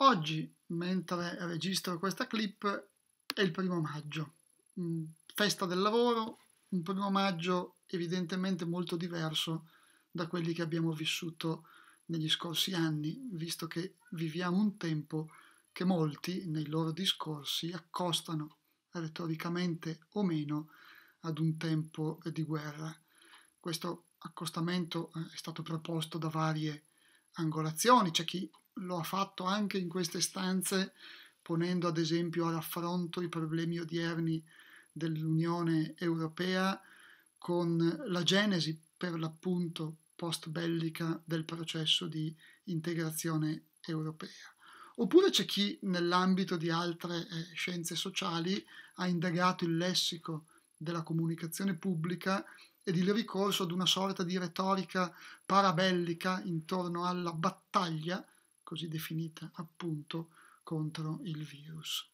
Oggi, mentre registro questa clip, è il primo maggio, mm, festa del lavoro, un primo maggio evidentemente molto diverso da quelli che abbiamo vissuto negli scorsi anni, visto che viviamo un tempo che molti nei loro discorsi accostano, retoricamente o meno, ad un tempo di guerra. Questo accostamento eh, è stato proposto da varie angolazioni, c'è chi lo ha fatto anche in queste stanze, ponendo ad esempio a raffronto i problemi odierni dell'Unione Europea con la genesi per l'appunto post bellica del processo di integrazione europea. Oppure c'è chi nell'ambito di altre eh, scienze sociali ha indagato il lessico della comunicazione pubblica ed il ricorso ad una sorta di retorica parabellica intorno alla battaglia così definita appunto contro il virus.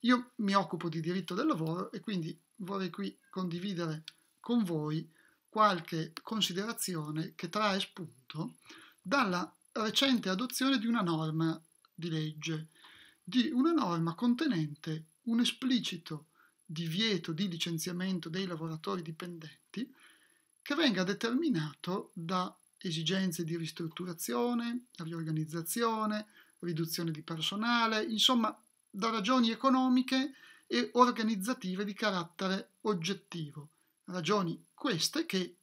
Io mi occupo di diritto del lavoro e quindi vorrei qui condividere con voi qualche considerazione che trae spunto dalla recente adozione di una norma di legge, di una norma contenente un esplicito divieto di licenziamento dei lavoratori dipendenti che venga determinato da esigenze di ristrutturazione, riorganizzazione, riduzione di personale, insomma da ragioni economiche e organizzative di carattere oggettivo. Ragioni queste che,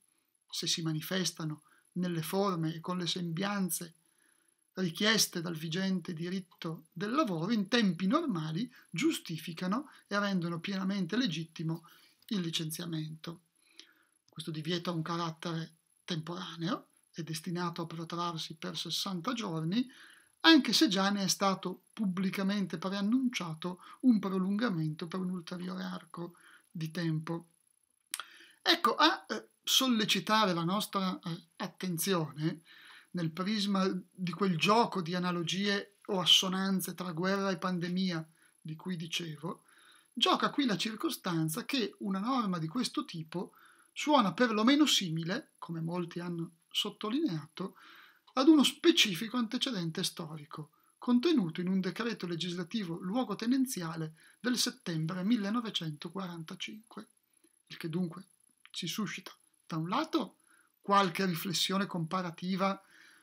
se si manifestano nelle forme e con le sembianze richieste dal vigente diritto del lavoro, in tempi normali giustificano e rendono pienamente legittimo il licenziamento. Questo divieto ha un carattere temporaneo è destinato a protrarsi per 60 giorni, anche se già ne è stato pubblicamente preannunciato un prolungamento per un ulteriore arco di tempo. Ecco, a eh, sollecitare la nostra eh, attenzione nel prisma di quel gioco di analogie o assonanze tra guerra e pandemia di cui dicevo, gioca qui la circostanza che una norma di questo tipo suona perlomeno simile, come molti hanno sottolineato, ad uno specifico antecedente storico, contenuto in un decreto legislativo luogotenenziale del settembre 1945, il che dunque ci suscita, da un lato, qualche riflessione comparativa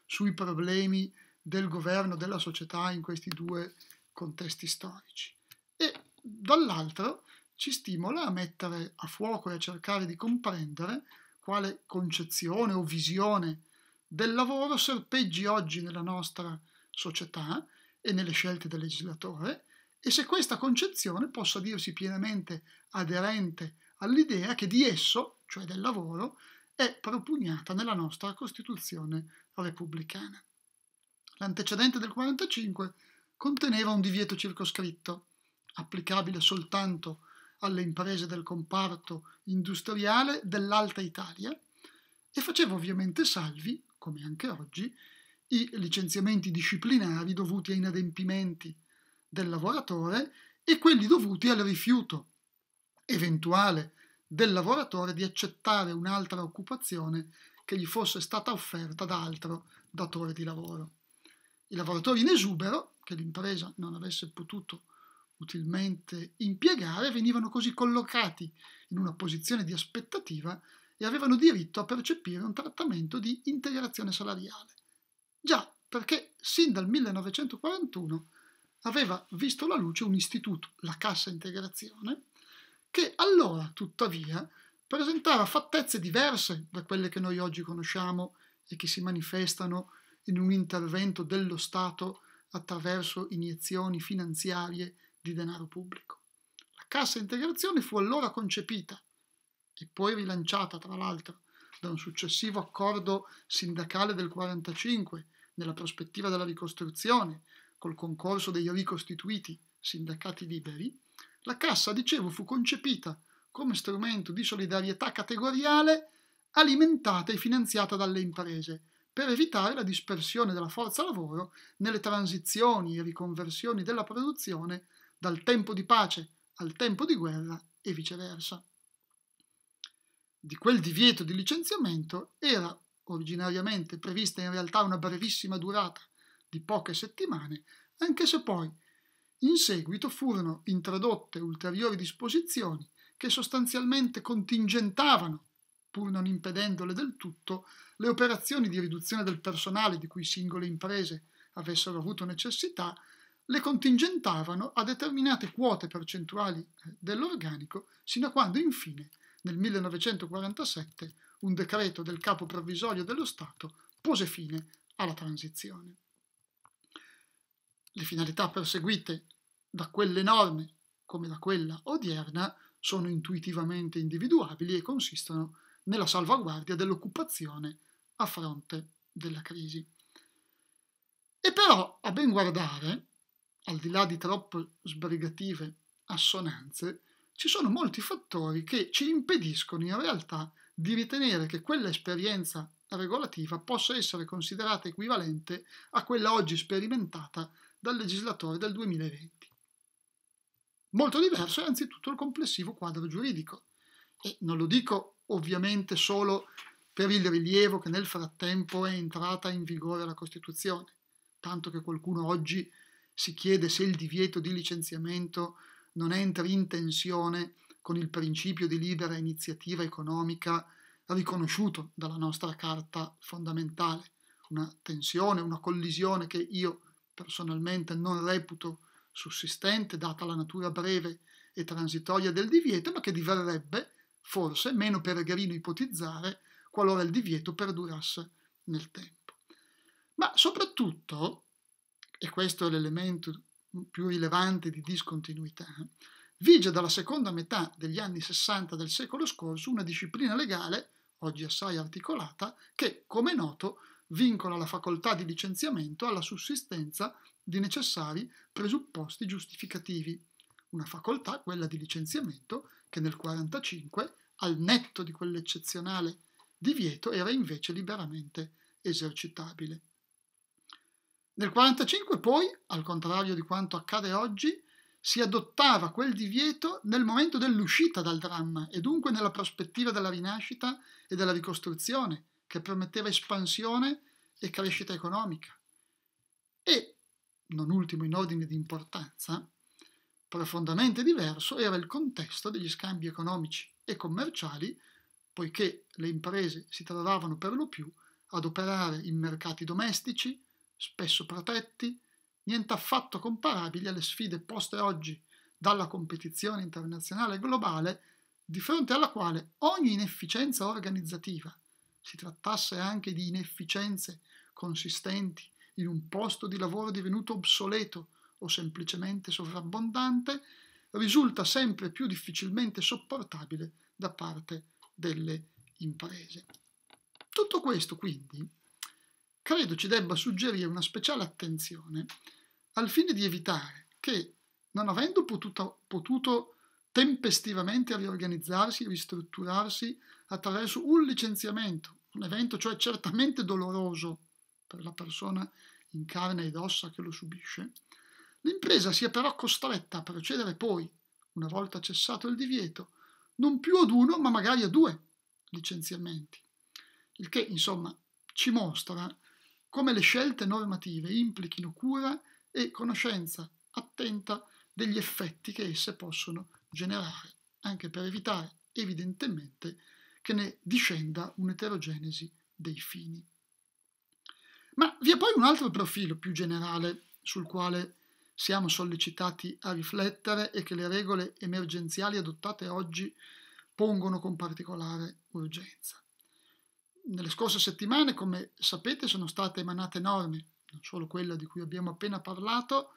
sui problemi del governo, della società in questi due contesti storici e dall'altro ci stimola a mettere a fuoco e a cercare di comprendere quale concezione o visione del lavoro serpeggi oggi nella nostra società e nelle scelte del legislatore e se questa concezione possa dirsi pienamente aderente all'idea che di esso, cioè del lavoro, è propugnata nella nostra Costituzione repubblicana. L'antecedente del 1945 conteneva un divieto circoscritto, applicabile soltanto a alle imprese del comparto industriale dell'Alta Italia e faceva ovviamente salvi, come anche oggi, i licenziamenti disciplinari dovuti a inadempimenti del lavoratore e quelli dovuti al rifiuto eventuale del lavoratore di accettare un'altra occupazione che gli fosse stata offerta da altro datore di lavoro. I lavoratori in esubero, che l'impresa non avesse potuto utilmente impiegare venivano così collocati in una posizione di aspettativa e avevano diritto a percepire un trattamento di integrazione salariale. Già perché sin dal 1941 aveva visto la luce un istituto, la Cassa Integrazione, che allora, tuttavia, presentava fattezze diverse da quelle che noi oggi conosciamo e che si manifestano in un intervento dello Stato attraverso iniezioni finanziarie di denaro pubblico. La cassa integrazione fu allora concepita e poi rilanciata, tra l'altro, da un successivo accordo sindacale del 1945 nella prospettiva della ricostruzione, col concorso dei ricostituiti sindacati liberi, la cassa, dicevo, fu concepita come strumento di solidarietà categoriale alimentata e finanziata dalle imprese per evitare la dispersione della forza lavoro nelle transizioni e riconversioni della produzione dal tempo di pace al tempo di guerra e viceversa. Di quel divieto di licenziamento era originariamente prevista in realtà una brevissima durata di poche settimane, anche se poi in seguito furono introdotte ulteriori disposizioni che sostanzialmente contingentavano, pur non impedendole del tutto, le operazioni di riduzione del personale di cui singole imprese avessero avuto necessità le contingentavano a determinate quote percentuali eh, dell'organico, sino a quando infine, nel 1947, un decreto del capo provvisorio dello Stato pose fine alla transizione. Le finalità perseguite da quelle norme, come da quella odierna, sono intuitivamente individuabili e consistono nella salvaguardia dell'occupazione a fronte della crisi. E però, a ben guardare, al di là di troppe sbrigative assonanze, ci sono molti fattori che ci impediscono in realtà di ritenere che quella esperienza regolativa possa essere considerata equivalente a quella oggi sperimentata dal legislatore del 2020. Molto diverso è anzitutto il complessivo quadro giuridico e non lo dico ovviamente solo per il rilievo che nel frattempo è entrata in vigore la Costituzione, tanto che qualcuno oggi si chiede se il divieto di licenziamento non entri in tensione con il principio di libera iniziativa economica riconosciuto dalla nostra carta fondamentale, una tensione, una collisione che io personalmente non reputo sussistente, data la natura breve e transitoria del divieto, ma che diverrebbe, forse, meno peregrino ipotizzare, qualora il divieto perdurasse nel tempo. Ma soprattutto e questo è l'elemento più rilevante di discontinuità, vige dalla seconda metà degli anni 60 del secolo scorso una disciplina legale, oggi assai articolata, che, come noto, vincola la facoltà di licenziamento alla sussistenza di necessari presupposti giustificativi. Una facoltà, quella di licenziamento, che nel 1945, al netto di quell'eccezionale divieto, era invece liberamente esercitabile. Nel 1945 poi, al contrario di quanto accade oggi, si adottava quel divieto nel momento dell'uscita dal dramma e dunque nella prospettiva della rinascita e della ricostruzione, che permetteva espansione e crescita economica. E, non ultimo in ordine di importanza, profondamente diverso era il contesto degli scambi economici e commerciali, poiché le imprese si trovavano per lo più ad operare in mercati domestici, spesso protetti, niente affatto comparabili alle sfide poste oggi dalla competizione internazionale globale di fronte alla quale ogni inefficienza organizzativa, si trattasse anche di inefficienze consistenti in un posto di lavoro divenuto obsoleto o semplicemente sovrabbondante, risulta sempre più difficilmente sopportabile da parte delle imprese. Tutto questo quindi credo ci debba suggerire una speciale attenzione al fine di evitare che, non avendo potuto, potuto tempestivamente riorganizzarsi, ristrutturarsi attraverso un licenziamento, un evento cioè certamente doloroso per la persona in carne ed ossa che lo subisce, l'impresa sia però costretta a procedere poi, una volta cessato il divieto, non più ad uno ma magari a due licenziamenti, il che insomma ci mostra come le scelte normative implichino cura e conoscenza attenta degli effetti che esse possono generare, anche per evitare evidentemente che ne discenda un'eterogenesi dei fini. Ma vi è poi un altro profilo più generale sul quale siamo sollecitati a riflettere e che le regole emergenziali adottate oggi pongono con particolare urgenza. Nelle scorse settimane, come sapete, sono state emanate norme, non solo quella di cui abbiamo appena parlato,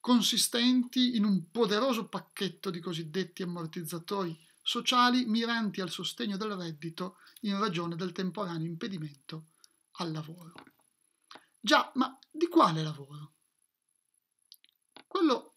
consistenti in un poderoso pacchetto di cosiddetti ammortizzatori sociali miranti al sostegno del reddito in ragione del temporaneo impedimento al lavoro. Già, ma di quale lavoro? Quello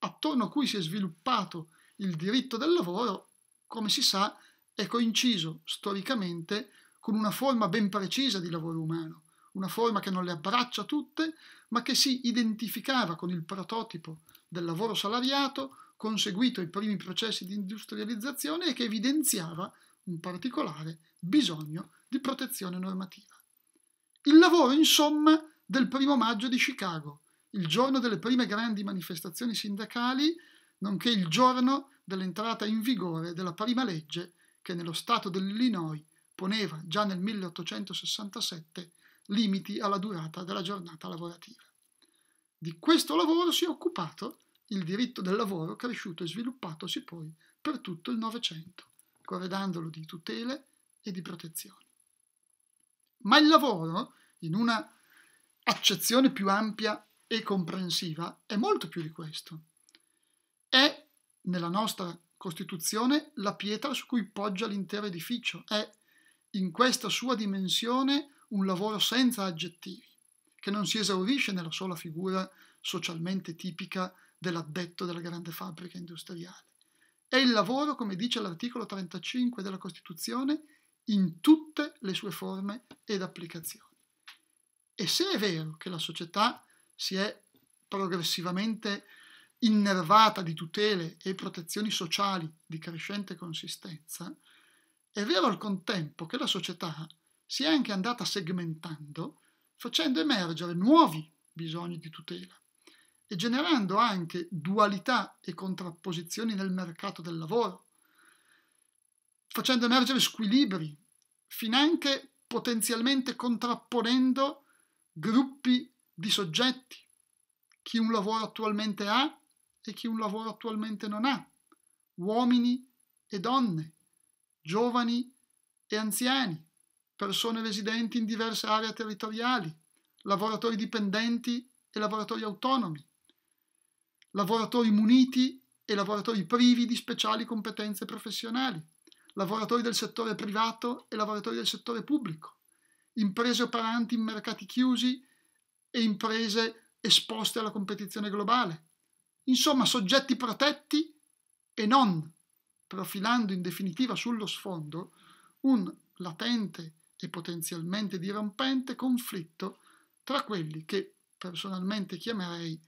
attorno a cui si è sviluppato il diritto del lavoro, come si sa, è coinciso storicamente con una forma ben precisa di lavoro umano, una forma che non le abbraccia tutte, ma che si identificava con il prototipo del lavoro salariato conseguito ai primi processi di industrializzazione e che evidenziava un particolare bisogno di protezione normativa. Il lavoro, insomma, del primo maggio di Chicago, il giorno delle prime grandi manifestazioni sindacali, nonché il giorno dell'entrata in vigore della prima legge che nello Stato dell'Illinois poneva già nel 1867 limiti alla durata della giornata lavorativa. Di questo lavoro si è occupato il diritto del lavoro cresciuto e sviluppatosi poi per tutto il Novecento, corredandolo di tutele e di protezioni. Ma il lavoro, in una accezione più ampia e comprensiva, è molto più di questo. È, nella nostra Costituzione, la pietra su cui poggia l'intero edificio, è in questa sua dimensione un lavoro senza aggettivi, che non si esaurisce nella sola figura socialmente tipica dell'addetto della grande fabbrica industriale. È il lavoro, come dice l'articolo 35 della Costituzione, in tutte le sue forme ed applicazioni. E se è vero che la società si è progressivamente innervata di tutele e protezioni sociali di crescente consistenza, è vero al contempo che la società si è anche andata segmentando, facendo emergere nuovi bisogni di tutela e generando anche dualità e contrapposizioni nel mercato del lavoro, facendo emergere squilibri, finanche potenzialmente contrapponendo gruppi di soggetti, chi un lavoro attualmente ha e chi un lavoro attualmente non ha, uomini e donne, giovani e anziani, persone residenti in diverse aree territoriali, lavoratori dipendenti e lavoratori autonomi, lavoratori muniti e lavoratori privi di speciali competenze professionali, lavoratori del settore privato e lavoratori del settore pubblico, imprese operanti in mercati chiusi e imprese esposte alla competizione globale, insomma soggetti protetti e non protetti profilando in definitiva sullo sfondo un latente e potenzialmente dirompente conflitto tra quelli che personalmente chiamerei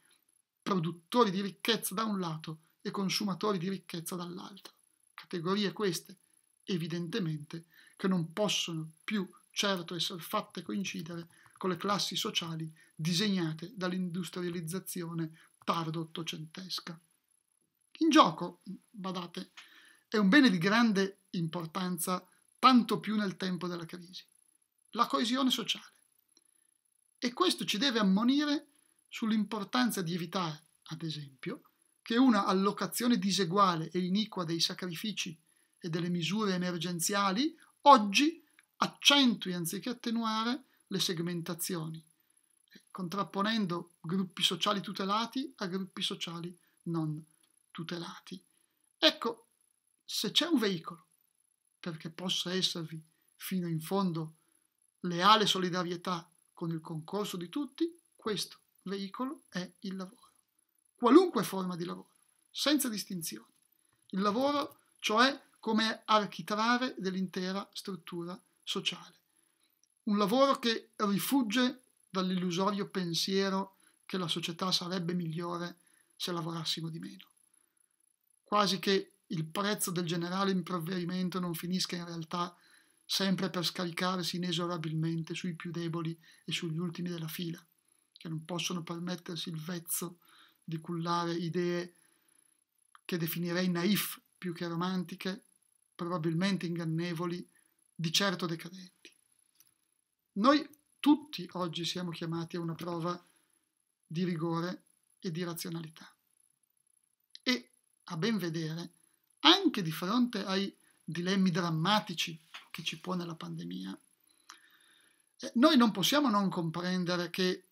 produttori di ricchezza da un lato e consumatori di ricchezza dall'altro. Categorie queste, evidentemente, che non possono più certo essere fatte coincidere con le classi sociali disegnate dall'industrializzazione tardo-ottocentesca. In gioco, badate, è un bene di grande importanza, tanto più nel tempo della crisi, la coesione sociale. E questo ci deve ammonire sull'importanza di evitare, ad esempio, che una allocazione diseguale e iniqua dei sacrifici e delle misure emergenziali oggi accentui anziché attenuare le segmentazioni, contrapponendo gruppi sociali tutelati a gruppi sociali non tutelati. Ecco, se c'è un veicolo perché possa esservi fino in fondo leale solidarietà con il concorso di tutti, questo veicolo è il lavoro. Qualunque forma di lavoro, senza distinzioni. Il lavoro, cioè, come architrave dell'intera struttura sociale. Un lavoro che rifugge dall'illusorio pensiero che la società sarebbe migliore se lavorassimo di meno. Quasi che il prezzo del generale improverimento non finisca in realtà sempre per scaricarsi inesorabilmente sui più deboli e sugli ultimi della fila, che non possono permettersi il vezzo di cullare idee che definirei naif più che romantiche, probabilmente ingannevoli, di certo decadenti. Noi tutti oggi siamo chiamati a una prova di rigore e di razionalità. E, a ben vedere, anche di fronte ai dilemmi drammatici che ci pone la pandemia, noi non possiamo non comprendere che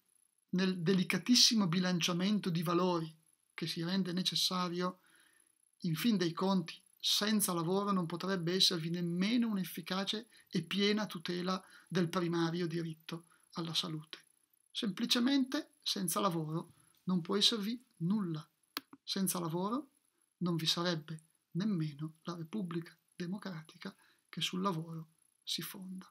nel delicatissimo bilanciamento di valori che si rende necessario, in fin dei conti, senza lavoro non potrebbe esservi nemmeno un'efficace e piena tutela del primario diritto alla salute. Semplicemente senza lavoro non può esservi nulla. Senza lavoro non vi sarebbe nemmeno la Repubblica Democratica che sul lavoro si fonda.